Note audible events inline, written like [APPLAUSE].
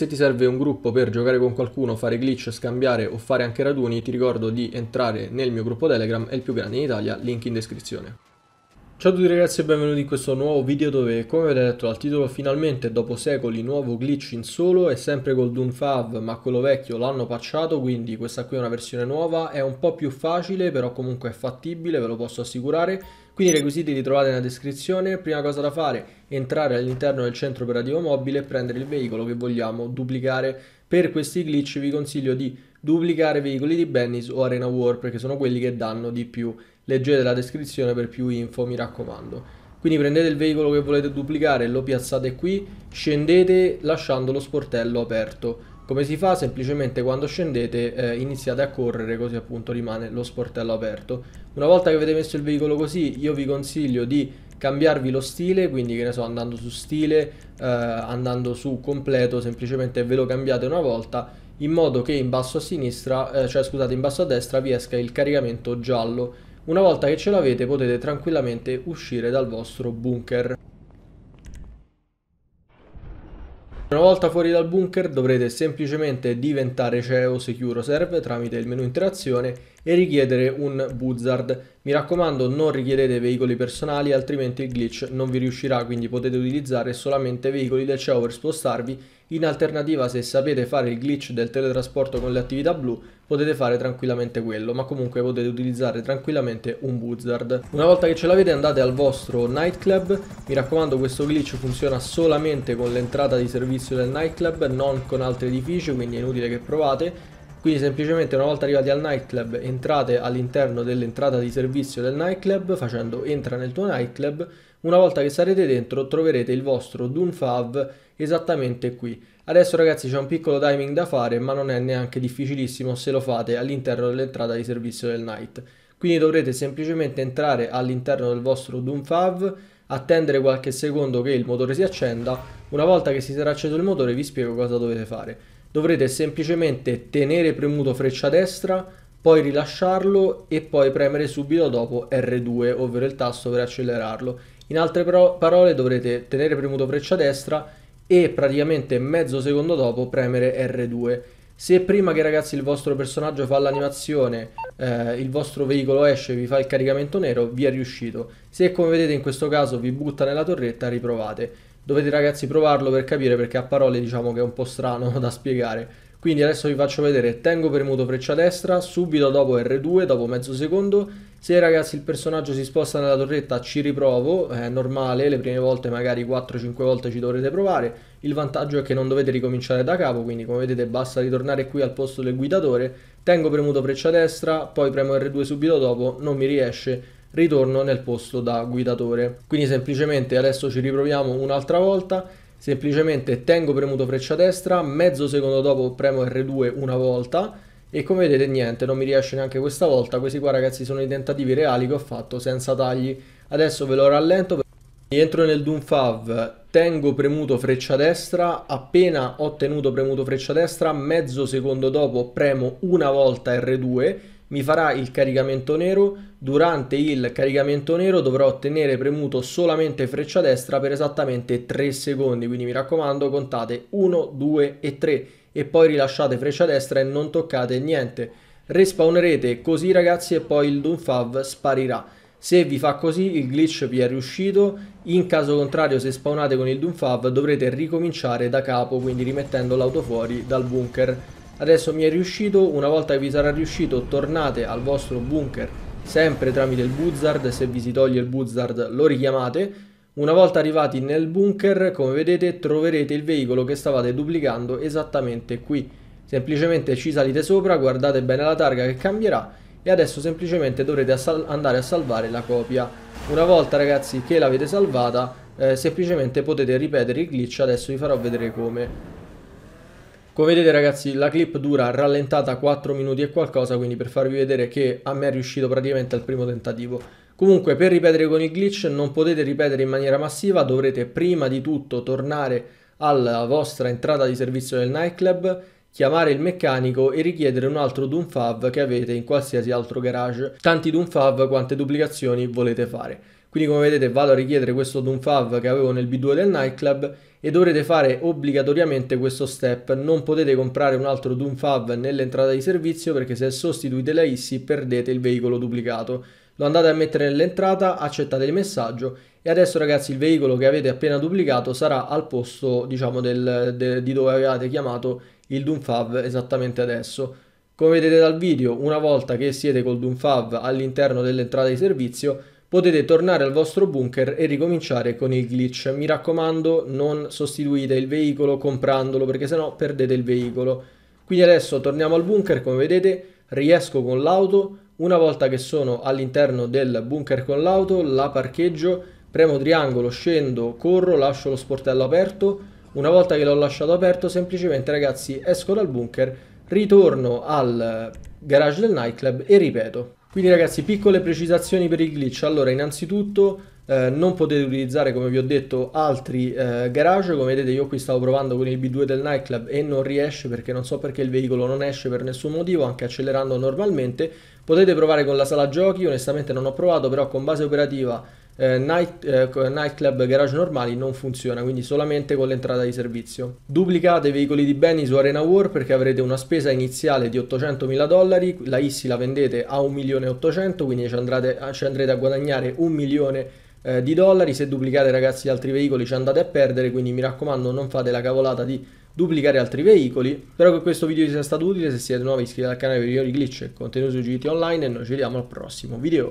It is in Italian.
Se ti serve un gruppo per giocare con qualcuno, fare glitch, scambiare o fare anche raduni, ti ricordo di entrare nel mio gruppo Telegram, è il più grande in Italia, link in descrizione. Ciao a tutti ragazzi e benvenuti in questo nuovo video dove come avete detto dal titolo finalmente dopo secoli nuovo glitch in solo è sempre col Doomfav, ma quello vecchio l'hanno patchato quindi questa qui è una versione nuova è un po' più facile però comunque è fattibile ve lo posso assicurare quindi i requisiti li trovate nella descrizione. Prima cosa da fare, è entrare all'interno del centro operativo mobile e prendere il veicolo che vogliamo duplicare. Per questi glitch vi consiglio di duplicare veicoli di Bennis o Arena War perché sono quelli che danno di più. Leggete la descrizione per più info, mi raccomando. Quindi prendete il veicolo che volete duplicare, lo piazzate qui, scendete lasciando lo sportello aperto come si fa? Semplicemente quando scendete eh, iniziate a correre così appunto rimane lo sportello aperto. Una volta che avete messo il veicolo così io vi consiglio di cambiarvi lo stile, quindi che ne so andando su stile, eh, andando su completo, semplicemente ve lo cambiate una volta in modo che in basso a sinistra, eh, cioè scusate in basso a destra vi esca il caricamento giallo. Una volta che ce l'avete potete tranquillamente uscire dal vostro bunker. Una volta fuori dal bunker dovrete semplicemente diventare CEO Securo Serve tramite il menu interazione e richiedere un Buzzard. Mi raccomando non richiedete veicoli personali altrimenti il glitch non vi riuscirà quindi potete utilizzare solamente veicoli del CEO per spostarvi in alternativa se sapete fare il glitch del teletrasporto con le attività blu potete fare tranquillamente quello, ma comunque potete utilizzare tranquillamente un Buzzard. Una volta che ce l'avete andate al vostro nightclub, mi raccomando questo glitch funziona solamente con l'entrata di servizio del nightclub, non con altri edifici, quindi è inutile che provate. Quindi semplicemente una volta arrivati al nightclub entrate all'interno dell'entrata di servizio del nightclub facendo entra nel tuo nightclub una volta che sarete dentro troverete il vostro Dunfav esattamente qui. Adesso ragazzi c'è un piccolo timing da fare ma non è neanche difficilissimo se lo fate all'interno dell'entrata di servizio del night. Quindi dovrete semplicemente entrare all'interno del vostro Dunfav, attendere qualche secondo che il motore si accenda. Una volta che si sarà acceso il motore vi spiego cosa dovete fare. Dovrete semplicemente tenere premuto freccia destra, poi rilasciarlo e poi premere subito dopo R2, ovvero il tasto per accelerarlo in altre parole dovrete tenere premuto freccia destra e praticamente mezzo secondo dopo premere R2. Se prima che ragazzi il vostro personaggio fa l'animazione, eh, il vostro veicolo esce e vi fa il caricamento nero, vi è riuscito. Se come vedete in questo caso vi butta nella torretta, riprovate. Dovete ragazzi provarlo per capire perché a parole diciamo che è un po' strano [LAUGHS] da spiegare. Quindi adesso vi faccio vedere, tengo premuto freccia destra, subito dopo R2, dopo mezzo secondo, se ragazzi il personaggio si sposta nella torretta ci riprovo, è normale, le prime volte magari 4-5 volte ci dovrete provare, il vantaggio è che non dovete ricominciare da capo, quindi come vedete basta ritornare qui al posto del guidatore, tengo premuto freccia destra, poi premo R2 subito dopo, non mi riesce, ritorno nel posto da guidatore. Quindi semplicemente adesso ci riproviamo un'altra volta, semplicemente tengo premuto freccia destra, mezzo secondo dopo premo R2 una volta, e come vedete niente non mi riesce neanche questa volta questi qua ragazzi sono i tentativi reali che ho fatto senza tagli adesso ve lo rallento entro nel Doom Fav tengo premuto freccia destra appena ho tenuto premuto freccia destra mezzo secondo dopo premo una volta R2 mi farà il caricamento nero durante il caricamento nero dovrò tenere premuto solamente freccia destra per esattamente 3 secondi quindi mi raccomando contate 1 2 e 3 e poi rilasciate freccia destra e non toccate niente. Respawnerete così ragazzi e poi il Dunfav sparirà. Se vi fa così il glitch vi è riuscito, in caso contrario se spawnate con il Dunfav dovrete ricominciare da capo, quindi rimettendo l'auto fuori dal bunker. Adesso mi è riuscito, una volta che vi sarà riuscito tornate al vostro bunker sempre tramite il Buzzard, se vi si toglie il Buzzard lo richiamate una volta arrivati nel bunker, come vedete, troverete il veicolo che stavate duplicando esattamente qui. Semplicemente ci salite sopra, guardate bene la targa che cambierà e adesso semplicemente dovrete andare a salvare la copia. Una volta ragazzi che l'avete salvata, eh, semplicemente potete ripetere il glitch, adesso vi farò vedere come. Come vedete ragazzi la clip dura rallentata 4 minuti e qualcosa quindi per farvi vedere che a me è riuscito praticamente al primo tentativo. Comunque per ripetere con il glitch non potete ripetere in maniera massiva, dovrete prima di tutto tornare alla vostra entrata di servizio del nightclub chiamare il meccanico e richiedere un altro Doomfav che avete in qualsiasi altro garage, tanti Doomfav quante duplicazioni volete fare. Quindi come vedete vado a richiedere questo Doomfav che avevo nel B2 del nightclub e dovrete fare obbligatoriamente questo step, non potete comprare un altro Doomfav nell'entrata di servizio perché se sostituite la ISI perdete il veicolo duplicato lo andate a mettere nell'entrata, accettate il messaggio e adesso ragazzi il veicolo che avete appena duplicato sarà al posto diciamo del, de, di dove avevate chiamato il Dunfav esattamente adesso. Come vedete dal video, una volta che siete col Dunfav all'interno dell'entrata di servizio, potete tornare al vostro bunker e ricominciare con il glitch. Mi raccomando, non sostituite il veicolo comprandolo perché sennò perdete il veicolo. Quindi adesso torniamo al bunker, come vedete, riesco con l'auto, una volta che sono all'interno del bunker con l'auto, la parcheggio, premo triangolo, scendo, corro, lascio lo sportello aperto. Una volta che l'ho lasciato aperto, semplicemente ragazzi esco dal bunker, ritorno al garage del nightclub e ripeto. Quindi ragazzi, piccole precisazioni per il glitch. Allora, innanzitutto eh, non potete utilizzare come vi ho detto altri eh, garage come vedete io qui stavo provando con il B2 del nightclub e non riesce perché non so perché il veicolo non esce per nessun motivo anche accelerando normalmente potete provare con la sala giochi onestamente non ho provato però con base operativa eh, night, eh, nightclub garage normali non funziona quindi solamente con l'entrata di servizio duplicate i veicoli di Benny su Arena War perché avrete una spesa iniziale di 800.000 dollari la ISSI la vendete a 1.800.000 quindi ci, andrete, ci andrete a guadagnare 1 milione eh, di dollari. Se duplicate ragazzi gli altri veicoli ci andate a perdere, quindi mi raccomando non fate la cavolata di duplicare altri veicoli. Spero che questo video vi sia stato utile, se siete nuovi iscrivetevi al canale per i migliori glitch e contenuti su GT Online e noi ci vediamo al prossimo video.